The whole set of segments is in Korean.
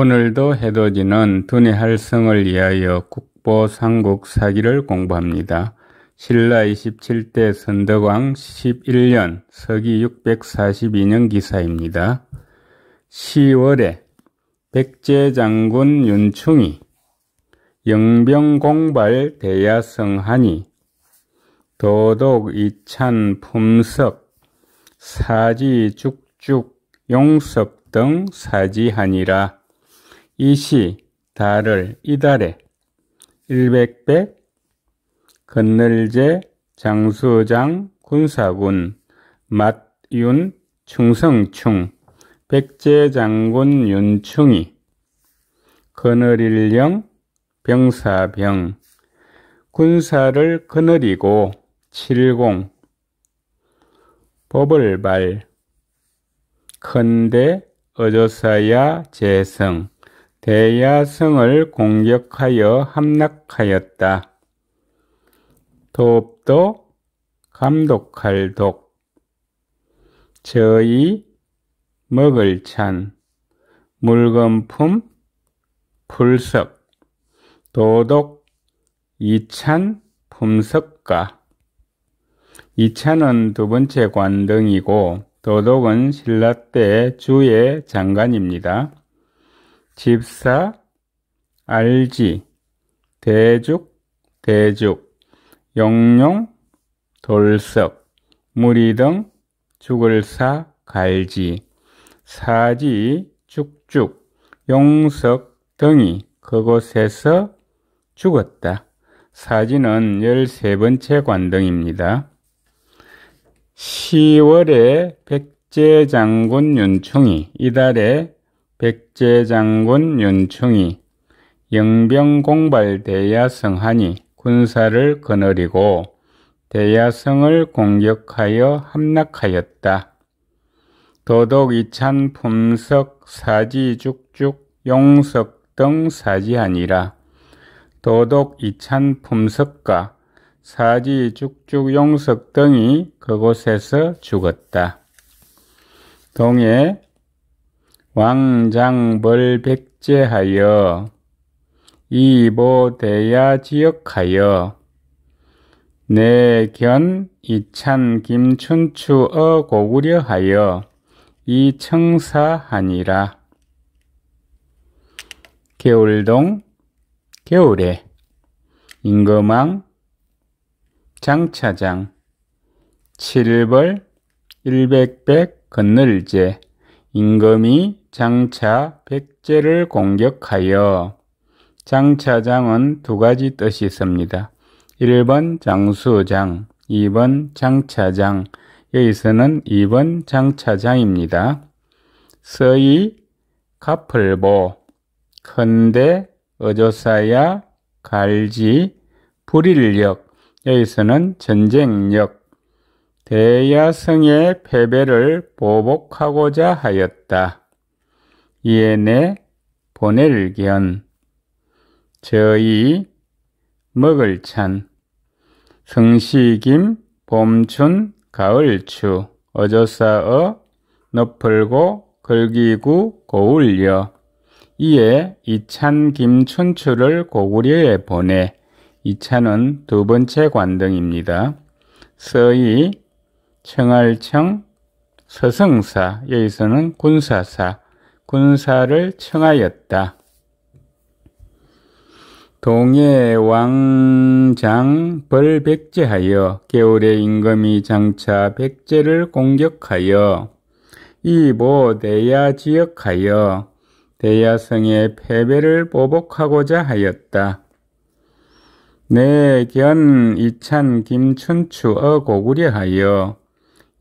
오늘도 해돋이는 두뇌활 성을 위하여 국보 삼국 사기를 공부합니다. 신라 27대 선덕왕 11년 서기 642년 기사입니다. 10월에 백제장군 윤충이 영병공발 대야성하니 도독 이찬 품석 사지 죽죽 용섭 등 사지하니라 이시, 달을, 이달에, 일백백, 건널제, 장수장, 군사군, 맛윤, 충성충, 백제장군 윤충이, 거느릴령, 병사병, 군사를 거느리고, 칠공, 법을 발, 큰데 어조사야 재성, 대야성을 공격하여 함락하였다. 돕도 감독할 독 저희 먹을 찬 물건품 풀석 도독 이찬 품석가 이찬은 두 번째 관등이고 도독은 신라 때 주의 장관입니다. 집사, 알지, 대죽, 대죽, 영룡, 돌석, 무리등, 죽을사, 갈지, 사지, 죽죽, 용석 등이 그곳에서 죽었다. 사지는 13번째 관등입니다. 10월에 백제장군 윤충이 이달에 백제장군 윤충이 영병공발 대야성하니 군사를 거느리고 대야성을 공격하여 함락하였다. 도독 이찬 품석 사지 죽죽 용석 등 사지하니라. 도독 이찬 품석과 사지 죽죽 용석 등이 그곳에서 죽었다. 동해 왕장벌 백제하여 이보대야 지역하여 내견 이찬 김춘추어 고구려하여 이청사하니라 개울동 개울에 임금왕 장차장 칠벌 일백백 건널제 임금이 장차 백제를 공격하여 장차장은 두 가지 뜻이 있습니다. 1번 장수장, 2번 장차장. 여기서는 2번 장차장입니다. 서이 가풀보 큰데 어조사야 갈지 불일력 여기서는 전쟁력 대야성의 패배를 보복하고자 하였다. 이에 내 보낼견 저희 먹을 찬 성시김 봄춘 가을추 어조사어 너풀고 걸기구 고울려 이에 이찬 김춘추를 고구려에 보내 이찬은 두 번째 관등입니다. 서이 청할청 서성사 여기서는 군사사 군사를 청하였다. 동해 왕장 벌 백제하여 겨울에 임금이 장차 백제를 공격하여 이보 대야 지역하여 대야성의 패배를 보복하고자 하였다. 내견 이찬 김춘추어 고구려하여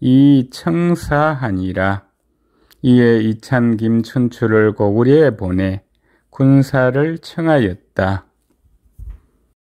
이 청사하니라. 이에 이찬 김춘추를 고구려에 보내 군사를 청하였다.